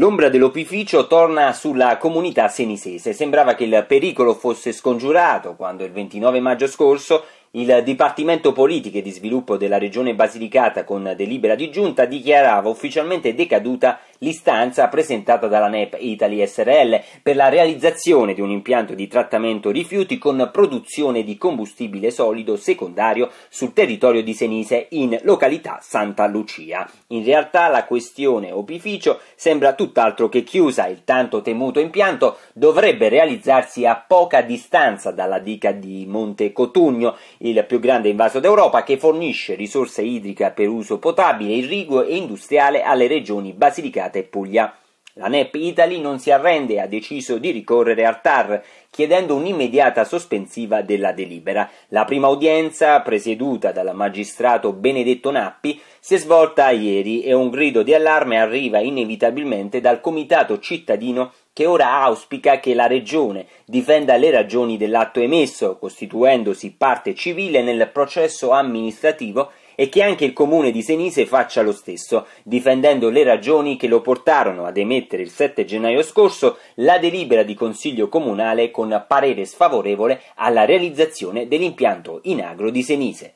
L'ombra dell'opificio torna sulla comunità senisese. Sembrava che il pericolo fosse scongiurato quando il 29 maggio scorso il Dipartimento Politiche di Sviluppo della Regione Basilicata con delibera di giunta dichiarava ufficialmente decaduta l'istanza presentata dalla NEP Italy SRL per la realizzazione di un impianto di trattamento rifiuti con produzione di combustibile solido secondario sul territorio di Senise in località Santa Lucia. In realtà la questione opificio sembra tutt'altro che chiusa, il tanto temuto impianto dovrebbe realizzarsi a poca distanza dalla dica di Monte Cotugno, il più grande invaso d'Europa che fornisce risorse idriche per uso potabile, irriguo e industriale alle regioni basilicate Basilicata e Puglia. La NEP Italy non si arrende e ha deciso di ricorrere al TAR, chiedendo un'immediata sospensiva della delibera. La prima udienza, presieduta dal magistrato Benedetto Nappi, si è svolta ieri e un grido di allarme arriva inevitabilmente dal comitato cittadino che ora auspica che la Regione difenda le ragioni dell'atto emesso, costituendosi parte civile nel processo amministrativo e che anche il comune di Senise faccia lo stesso, difendendo le ragioni che lo portarono ad emettere il 7 gennaio scorso la delibera di consiglio comunale con parere sfavorevole alla realizzazione dell'impianto in agro di Senise.